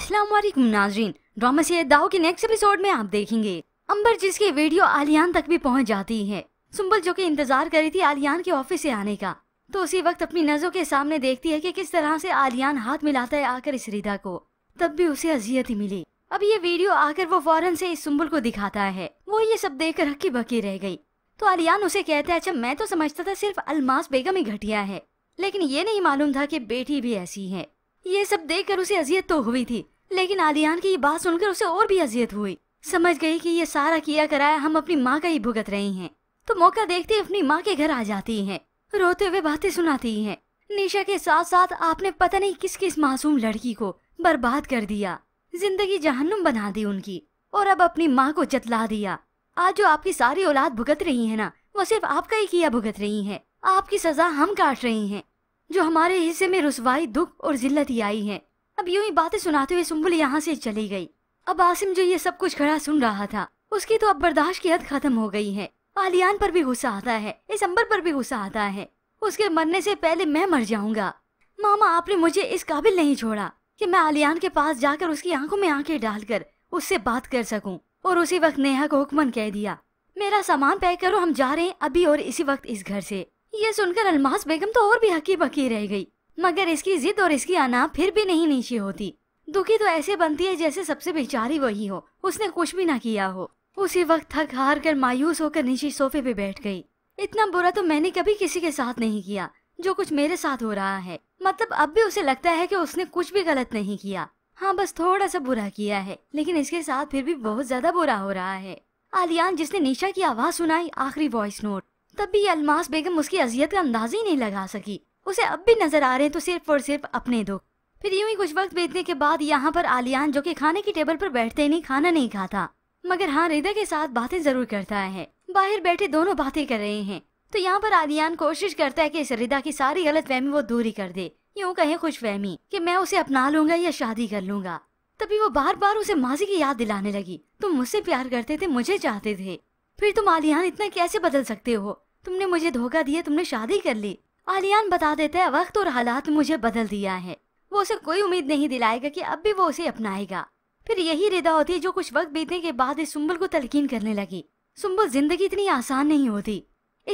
असलम नाजरीन ड्रामा से दाव के नेक्स्ट एपिसोड में आप देखेंगे अंबर जिसकी वीडियो आलियान तक भी पहुंच जाती है सुम्बल जो कि इंतजार कर रही थी आलियान के ऑफिस से आने का तो उसी वक्त अपनी नजरों के सामने देखती है कि किस तरह से आलियान हाथ मिलाता है आकर इस रिदा को तब भी उसे अजियत ही मिली अब ये वीडियो आकर वो फौरन से इस सुम्बुल को दिखाता है वो ये सब देख कर हक्की बकी रह गई तो आलियान उसे कहता है अच्छा मैं तो समझता था सिर्फ अलमास बेगम ही घटिया है लेकिन ये नहीं मालूम था कि बेटी भी ऐसी है ये सब देखकर उसे अजियत तो हुई थी लेकिन आलियान की ये बात सुनकर उसे और भी अजियत हुई समझ गई कि ये सारा किया कराया हम अपनी माँ का ही भुगत रही हैं। तो मौका देखते अपनी माँ के घर आ जाती हैं, रोते हुए बातें सुनाती हैं। निशा के साथ साथ आपने पता नहीं किस किस मासूम लड़की को बर्बाद कर दिया जिंदगी जहन्नुम बना दी उनकी और अब अपनी माँ को जतला दिया आज जो आपकी सारी औलाद भुगत रही है ना वो सिर्फ आपका ही किया भुगत रही है आपकी सजा हम काट रही हैं जो हमारे हिस्से में रसवाई दुख और जिल्लत ही आई है अब यूं ही बातें सुनाते हुए सुम्बुल यहाँ से चली गई अब आसिम जो ये सब कुछ खड़ा सुन रहा था उसकी तो अब बर्दाश्त की हद खत्म हो गई है आलियान पर भी गुस्सा आता है इस अंबर पर भी गुस्सा आता है उसके मरने से पहले मैं मर जाऊंगा मामा आपने मुझे इस काबिल नहीं छोड़ा कि मैं आलियान के पास जाकर उसकी आंखों में आंखें डालकर उससे बात कर सकूं और उसी वक्त नेहा को हुक्मन कह दिया मेरा सामान पैक करो हम जा रहे हैं अभी और इसी वक्त इस घर से ये सुनकर अलमास बेगम तो और भी हकी पकी रह गई मगर इसकी जिद और इसकी आना फिर भी नहीं नीचे होती दुखी तो ऐसे बनती है जैसे सबसे बेचारी वही हो उसने कुछ भी ना किया हो उसी वक्त थक हार कर मायूस होकर नीचे सोफे पे बैठ गई इतना बुरा तो मैंने कभी किसी के साथ नहीं किया जो कुछ मेरे साथ हो रहा है मतलब अब भी उसे लगता है कि उसने कुछ भी गलत नहीं किया हाँ बस थोड़ा सा बुरा किया है लेकिन इसके साथ फिर भी बहुत ज्यादा बुरा हो रहा है आलियान जिसने निशा की आवाज सुनाई आखिरी वॉइस नोट तब भी अलमास बेगम उसकी अजियत का अंदाज ही नहीं लगा सकी उसे अब भी नजर आ रहे हैं तो सिर्फ और सिर्फ अपने दो फिर यूं ही कुछ वक्त बीतने के बाद यहाँ पर आलियान जो कि खाने की टेबल पर बैठते नहीं खाना नहीं खाता मगर हाँ रिदा के साथ बातें जरूर करता है बाहर बैठे दोनों बातें कर रहे हैं तो यहाँ पर आलियान कोशिश करता है कि इस रिदा की सारी गलत फहमी वो दूरी कर दे यूँ कहे खुश फहमी कि मैं उसे अपना लूंगा या शादी कर लूंगा तभी वो बार बार उसे माजी की याद दिलाने लगी तुम मुझसे प्यार करते थे मुझे चाहते थे फिर तुम आलियान इतना कैसे बदल सकते हो तुमने मुझे धोखा दिया तुमने शादी कर ली आलियान बता देता है वक्त और हालात मुझे बदल दिया है वो उसे कोई उम्मीद नहीं दिलाएगा कि अब भी वो उसे अपनाएगा फिर यही रिदा होती है जो कुछ वक्त बीतने के बाद इस सुम्बुल को तलकीन करने लगी सुम्बुल जिंदगी इतनी आसान नहीं होती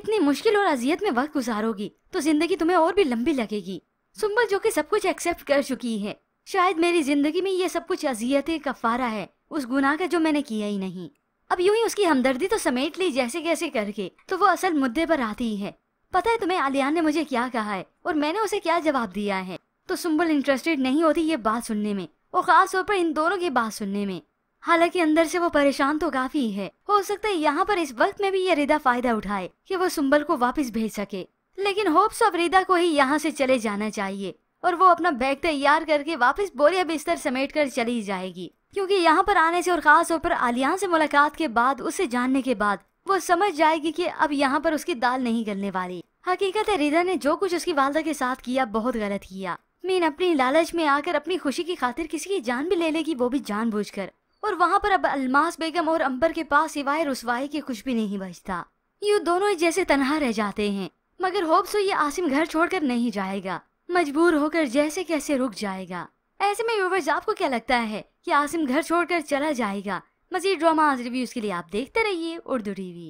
इतनी मुश्किल और अजियत में वक्त गुजारोगी तो जिंदगी तुम्हें और भी लंबी लगेगी सुम्बुल जो की सब कुछ एक्सेप्ट कर चुकी है शायद मेरी जिंदगी में ये सब कुछ अजियत कफारा है उस गुनाह का जो मैंने किया ही नहीं अब यूं ही उसकी हमदर्दी तो समेट ली जैसे कैसे करके तो वो असल मुद्दे पर आती है पता है तुम्हें आलियान ने मुझे क्या कहा है और मैंने उसे क्या जवाब दिया है तो सुम्बुल इंटरेस्टेड नहीं होती ये बात सुनने में और खास तौर पर इन दोनों की बात सुनने में हालांकि अंदर से वो परेशान तो काफी है हो सकता है यहाँ पर इस वक्त में भी ये रिदा फायदा उठाए कि वो सुम्बल को वापस भेज सके लेकिन होप्स ऑफ रिदा को ही यहाँ से चले जाना चाहिए और वो अपना बैग तैयार करके वापस बोरिया बिस्तर समेट कर चली जाएगी क्योंकि यहाँ पर आने से और ख़ास तौर पर आलियान से मुलाकात के बाद उससे जानने के बाद वो समझ जाएगी कि अब यहाँ पर उसकी दाल नहीं गलने वाली हकीकत है रिदा ने जो कुछ उसकी वालदा के साथ किया बहुत गलत किया मीन अपनी लालच में आकर अपनी खुशी की खातिर किसी की जान भी ले लेगी वो भी कर और वहाँ पर अब अलमास बेगम और अंबर के पास सिवाय रसवाई के कुछ भी नहीं बचता यूँ दोनों ही जैसे तनहा रह जाते हैं मगर सो ये आसिम घर छोड़कर नहीं जाएगा मजबूर होकर जैसे कैसे रुक जाएगा ऐसे में व्यूवर्स आपको क्या लगता है कि आसिम घर छोड़कर चला जाएगा मजीद ड्रामा रिव्यूज के लिए आप देखते रहिए उर्दू टीवी